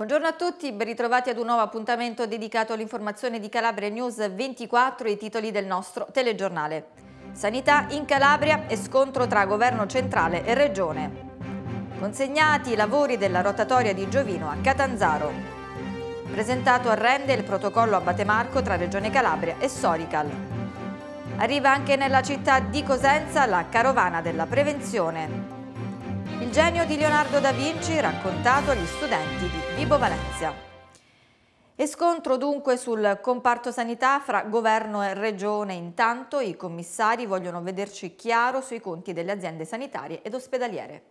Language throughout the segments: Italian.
Buongiorno a tutti, ben ritrovati ad un nuovo appuntamento dedicato all'informazione di Calabria News 24 e i titoli del nostro telegiornale. Sanità in Calabria e scontro tra governo centrale e regione. Consegnati i lavori della rotatoria di Giovino a Catanzaro. Presentato a Rende il protocollo a Batemarco tra Regione Calabria e Sorical. Arriva anche nella città di Cosenza la carovana della prevenzione. Il genio di Leonardo da Vinci raccontato agli studenti di Vibo Valencia. E scontro dunque sul comparto sanità fra governo e regione. Intanto i commissari vogliono vederci chiaro sui conti delle aziende sanitarie ed ospedaliere.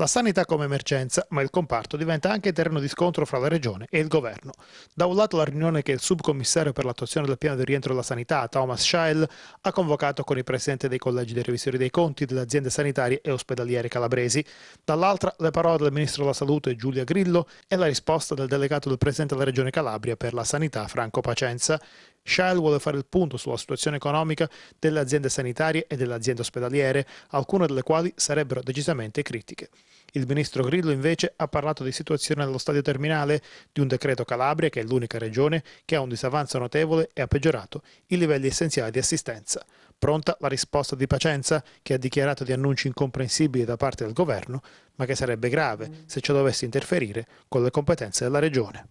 La sanità come emergenza, ma il comparto diventa anche terreno di scontro fra la Regione e il Governo. Da un lato la riunione che il subcommissario per l'attuazione del piano di rientro della sanità, Thomas Scheil, ha convocato con i presidenti dei collegi dei revisori dei conti delle aziende sanitarie e ospedaliere calabresi, dall'altra le parole del ministro della Salute Giulia Grillo e la risposta del delegato del presidente della Regione Calabria per la sanità Franco Pacenza. Shell vuole fare il punto sulla situazione economica delle aziende sanitarie e delle aziende ospedaliere, alcune delle quali sarebbero decisamente critiche. Il ministro Grillo invece ha parlato di situazione allo stadio terminale di un decreto Calabria, che è l'unica regione che ha un disavanzo notevole e ha peggiorato i livelli essenziali di assistenza. Pronta la risposta di Pacenza, che ha dichiarato di annunci incomprensibili da parte del governo, ma che sarebbe grave se ciò dovesse interferire con le competenze della regione.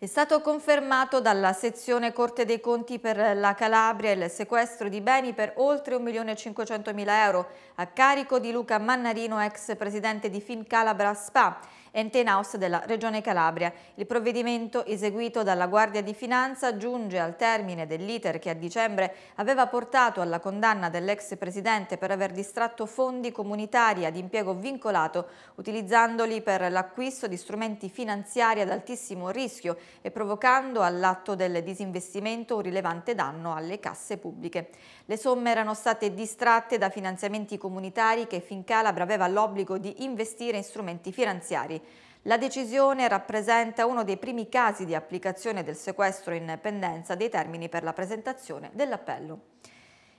È stato confermato dalla sezione Corte dei Conti per la Calabria il sequestro di beni per oltre 1.500.000 euro a carico di Luca Mannarino, ex presidente di Fincalabra Spa ente in house della Regione Calabria. Il provvedimento eseguito dalla Guardia di Finanza giunge al termine dell'iter che a dicembre aveva portato alla condanna dell'ex presidente per aver distratto fondi comunitari ad impiego vincolato utilizzandoli per l'acquisto di strumenti finanziari ad altissimo rischio e provocando all'atto del disinvestimento un rilevante danno alle casse pubbliche. Le somme erano state distratte da finanziamenti comunitari che Fincalabra aveva l'obbligo di investire in strumenti finanziari. La decisione rappresenta uno dei primi casi di applicazione del sequestro in pendenza dei termini per la presentazione dell'appello.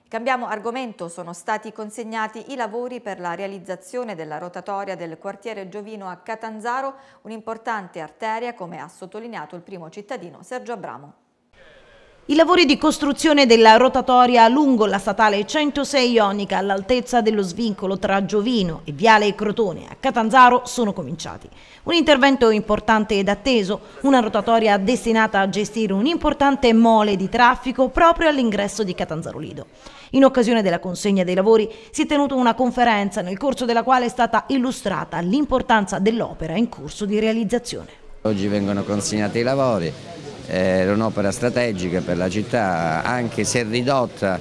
Cambiamo argomento, sono stati consegnati i lavori per la realizzazione della rotatoria del quartiere Giovino a Catanzaro, un'importante arteria come ha sottolineato il primo cittadino Sergio Abramo. I lavori di costruzione della rotatoria lungo la statale 106 Ionica all'altezza dello svincolo tra Giovino e Viale Crotone a Catanzaro sono cominciati. Un intervento importante ed atteso, una rotatoria destinata a gestire un'importante mole di traffico proprio all'ingresso di Catanzaro Lido. In occasione della consegna dei lavori si è tenuta una conferenza nel corso della quale è stata illustrata l'importanza dell'opera in corso di realizzazione. Oggi vengono consegnati i lavori, eh, era un'opera strategica per la città, anche se ridotta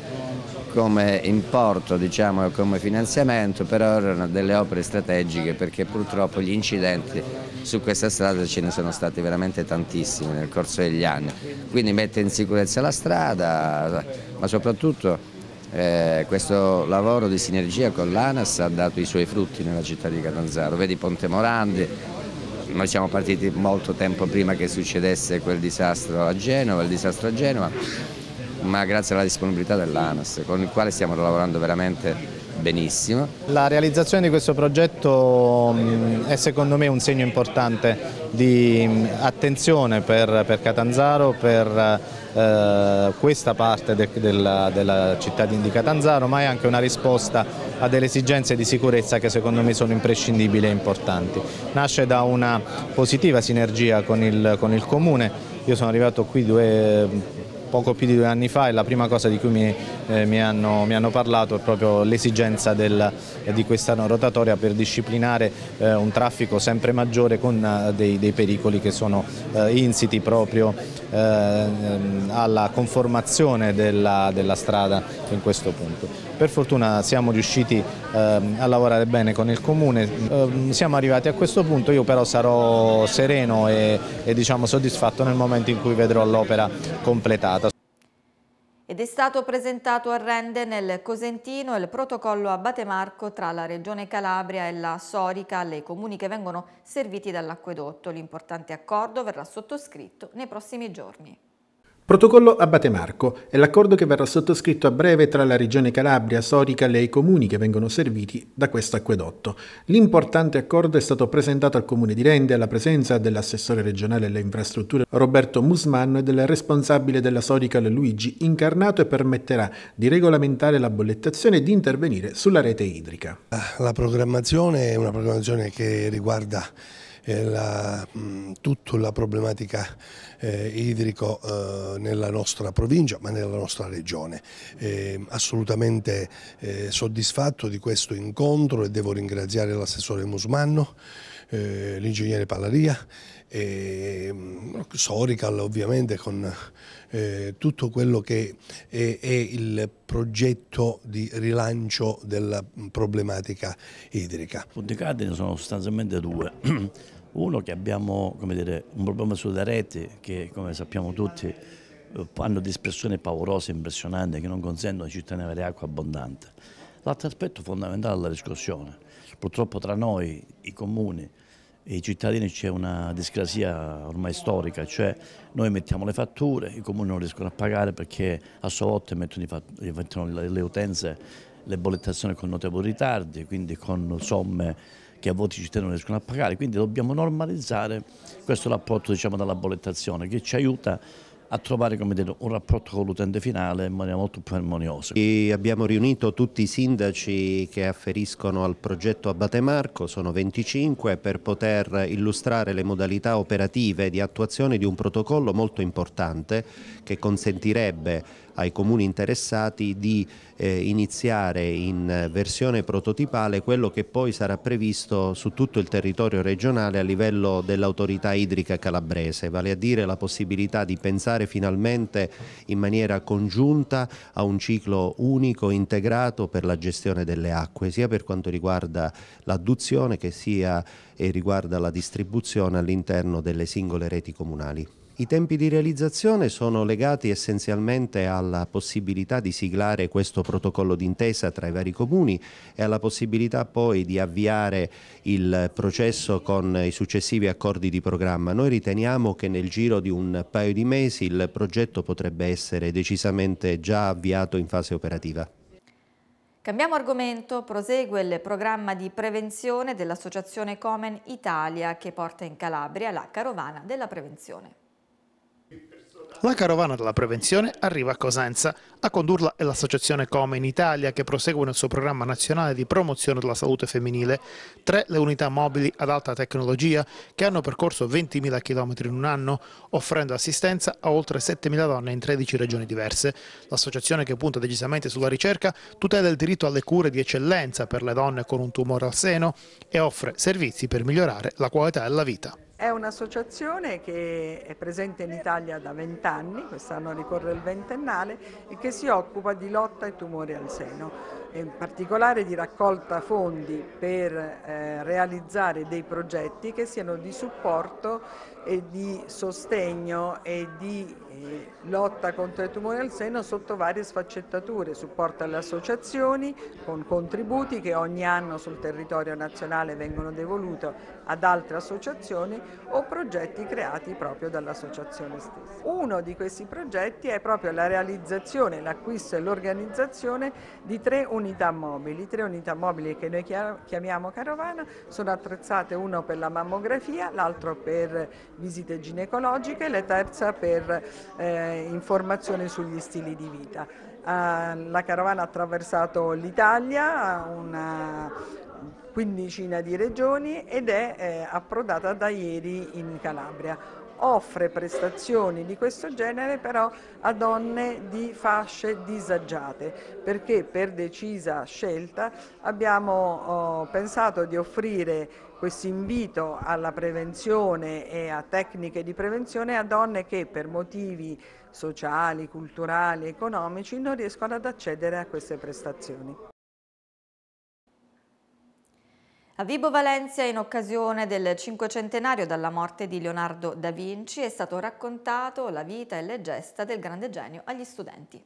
come importo diciamo, come finanziamento, però erano delle opere strategiche perché purtroppo gli incidenti su questa strada ce ne sono stati veramente tantissimi nel corso degli anni. Quindi mette in sicurezza la strada, ma soprattutto eh, questo lavoro di sinergia con l'ANAS ha dato i suoi frutti nella città di Catanzaro. Vedi Ponte Morandi, noi siamo partiti molto tempo prima che succedesse quel disastro a Genova, il disastro a Genova, ma grazie alla disponibilità dell'ANAS con il quale stiamo lavorando veramente benissimo. La realizzazione di questo progetto mm, è secondo me un segno importante di mm, attenzione per, per Catanzaro, per eh, questa parte de, della, della cittadina di Catanzaro, ma è anche una risposta a delle esigenze di sicurezza che secondo me sono imprescindibili e importanti. Nasce da una positiva sinergia con il, con il Comune, io sono arrivato qui due, poco più di due anni fa e la prima cosa di cui mi eh, mi, hanno, mi, hanno, parlato è proprio l'esigenza eh, di questa rotatoria per disciplinare eh, un traffico sempre maggiore con eh, dei, dei, pericoli che sono eh, insiti proprio ehm, alla conformazione della, della, strada in questo punto. Per fortuna siamo riusciti ehm, a lavorare bene con il Comune, ehm, siamo arrivati a questo punto, io però sarò sereno e, e diciamo soddisfatto nel momento in cui vedrò l'opera completata ed è stato presentato a Rende nel Cosentino il protocollo a Batemarco tra la regione Calabria e la Sorica, le comuni che vengono serviti dall'acquedotto. L'importante accordo verrà sottoscritto nei prossimi giorni. Protocollo Abate Marco è l'accordo che verrà sottoscritto a breve tra la Regione Calabria, Sorica e i comuni che vengono serviti da questo acquedotto. L'importante accordo è stato presentato al Comune di Rende alla presenza dell'assessore regionale alle infrastrutture Roberto Musmanno e del responsabile della Sorica Luigi Incarnato e permetterà di regolamentare la bollettazione e di intervenire sulla rete idrica. La programmazione è una programmazione che riguarda la, mm, tutta la problematica eh, idrico eh, nella nostra provincia ma nella nostra regione. Ehm, eh, assolutamente soddisfatto di questo incontro e devo ringraziare l'assessore Musmanno eh, l'ingegnere Pallaria, e, ehm, Sorical ovviamente con eh, tutto quello che è, è, il progetto di rilancio della problematica idrica. I punti ne sono sostanzialmente due. Uno che abbiamo dire, un problema sulle reti che come sappiamo tutti hanno dispersioni paurose, impressionanti che non consentono ai cittadini di avere acqua abbondante. L'altro aspetto fondamentale è la riscossione Purtroppo tra noi, i comuni e i cittadini c'è una discrasia ormai storica, cioè noi mettiamo le fatture, i comuni non riescono a pagare perché a sua volta mettono, le utenze, le bollettazioni con notevoli ritardi, quindi con somme che a volte i cittadini non riescono a pagare, quindi dobbiamo normalizzare questo rapporto diciamo, dalla bollettazione che ci aiuta a trovare dire, un rapporto con l'utente finale in maniera molto più armoniosa. E abbiamo riunito tutti i sindaci che afferiscono al progetto Abate Marco, sono 25, per poter illustrare le modalità operative di attuazione di un protocollo molto importante che consentirebbe ai comuni interessati di eh, iniziare in versione prototipale quello che poi sarà previsto su tutto il territorio regionale a livello dell'autorità idrica calabrese, vale a dire la possibilità di pensare arrivare finalmente in maniera congiunta a un ciclo unico, integrato per la gestione delle acque, sia per quanto riguarda l'adduzione che sia e riguarda la distribuzione all'interno delle singole reti comunali. I tempi di realizzazione sono legati essenzialmente alla possibilità di siglare questo protocollo d'intesa tra i vari comuni e alla possibilità poi di avviare il processo con i successivi accordi di programma. Noi riteniamo che nel giro di un paio di mesi il progetto potrebbe essere decisamente già avviato in fase operativa. Cambiamo argomento, prosegue il programma di prevenzione dell'associazione Comen Italia che porta in Calabria la carovana della prevenzione. La carovana della prevenzione arriva a Cosenza. A condurla è l'associazione Come in Italia che prosegue nel suo programma nazionale di promozione della salute femminile. Tre le unità mobili ad alta tecnologia che hanno percorso 20.000 km in un anno, offrendo assistenza a oltre 7.000 donne in 13 regioni diverse. L'associazione che punta decisamente sulla ricerca tutela il diritto alle cure di eccellenza per le donne con un tumore al seno e offre servizi per migliorare la qualità della vita. È un'associazione che è presente in Italia da vent'anni, quest'anno ricorre il ventennale, e che si occupa di lotta ai tumori al seno, in particolare di raccolta fondi per eh, realizzare dei progetti che siano di supporto e di sostegno e di eh, lotta contro i tumori al seno sotto varie sfaccettature, supporto alle associazioni con contributi che ogni anno sul territorio nazionale vengono devoluti ad altre associazioni o progetti creati proprio dall'associazione stessa. Uno di questi progetti è proprio la realizzazione, l'acquisto e l'organizzazione di tre unità mobili, tre unità mobili che noi chiamiamo carovana, sono attrezzate uno per la mammografia, l'altro per visite ginecologiche e la terza per eh, informazione sugli stili di vita. Eh, la carovana ha attraversato l'Italia, una quindicina di regioni ed è eh, approdata da ieri in Calabria offre prestazioni di questo genere però a donne di fasce disagiate perché per decisa scelta abbiamo oh, pensato di offrire questo invito alla prevenzione e a tecniche di prevenzione a donne che per motivi sociali, culturali, economici non riescono ad accedere a queste prestazioni. A Vibo Valencia, in occasione del cinquecentenario dalla morte di Leonardo da Vinci, è stato raccontato la vita e le gesta del grande genio agli studenti.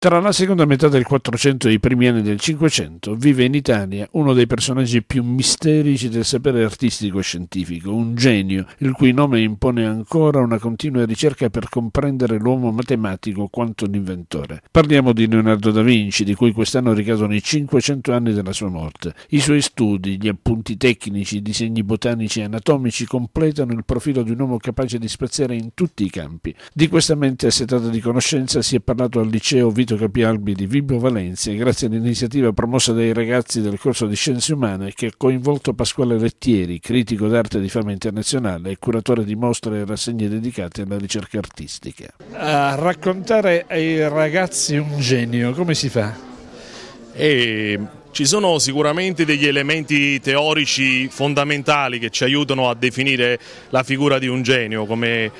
Tra la seconda metà del 400 e i primi anni del 500 vive in Italia uno dei personaggi più misterici del sapere artistico e scientifico, un genio, il cui nome impone ancora una continua ricerca per comprendere l'uomo matematico quanto l'inventore. Parliamo di Leonardo da Vinci, di cui quest'anno ricadono i 500 anni della sua morte. I suoi studi, gli appunti tecnici, i disegni botanici e anatomici completano il profilo di un uomo capace di spaziare in tutti i campi. Di questa mente assetata di conoscenza si è parlato al liceo Vito Benedetto Capialbi di Vibro Valencia grazie all'iniziativa promossa dai ragazzi del corso di Scienze Umane che ha coinvolto Pasquale Lettieri, critico d'arte di fama internazionale e curatore di mostre e rassegne dedicate alla ricerca artistica. A raccontare ai ragazzi un genio, come si fa? E ci sono sicuramente degli elementi teorici fondamentali che ci aiutano a definire la figura di un genio, come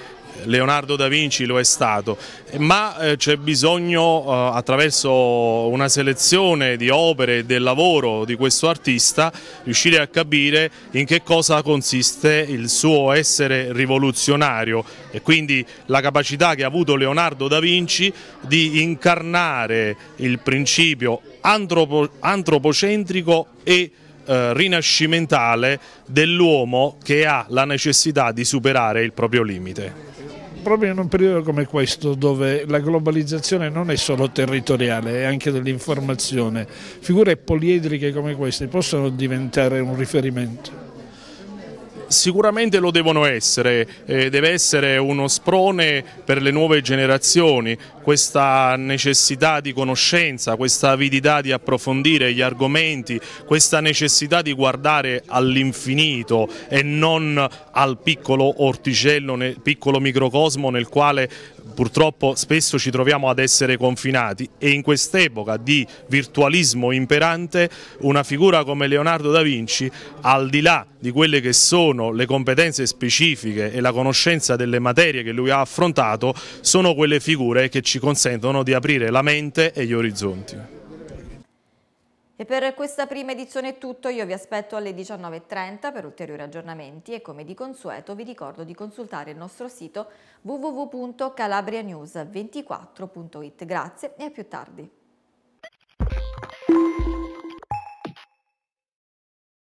Leonardo da Vinci lo è stato, ma eh, c'è bisogno eh, attraverso una selezione di opere e del lavoro di questo artista riuscire a capire in che cosa consiste il suo essere rivoluzionario e quindi la capacità che ha avuto Leonardo da Vinci di incarnare il principio antropo antropocentrico e eh, rinascimentale dell'uomo che ha la necessità di superare il proprio limite proprio in un periodo come questo dove la globalizzazione non è solo territoriale, è anche dell'informazione, figure poliedriche come queste possono diventare un riferimento. Sicuramente lo devono essere, eh, deve essere uno sprone per le nuove generazioni, questa necessità di conoscenza, questa avidità di approfondire gli argomenti, questa necessità di guardare all'infinito e non al piccolo orticello, nel piccolo microcosmo nel quale purtroppo spesso ci troviamo ad essere confinati e in quest'epoca di virtualismo imperante una figura come Leonardo da Vinci al di là di quelle che sono le competenze specifiche e la conoscenza delle materie che lui ha affrontato sono quelle figure che ci consentono di aprire la mente e gli orizzonti. E per questa prima edizione è tutto, io vi aspetto alle 19.30 per ulteriori aggiornamenti e come di consueto vi ricordo di consultare il nostro sito www.calabrianews24.it. Grazie e a più tardi.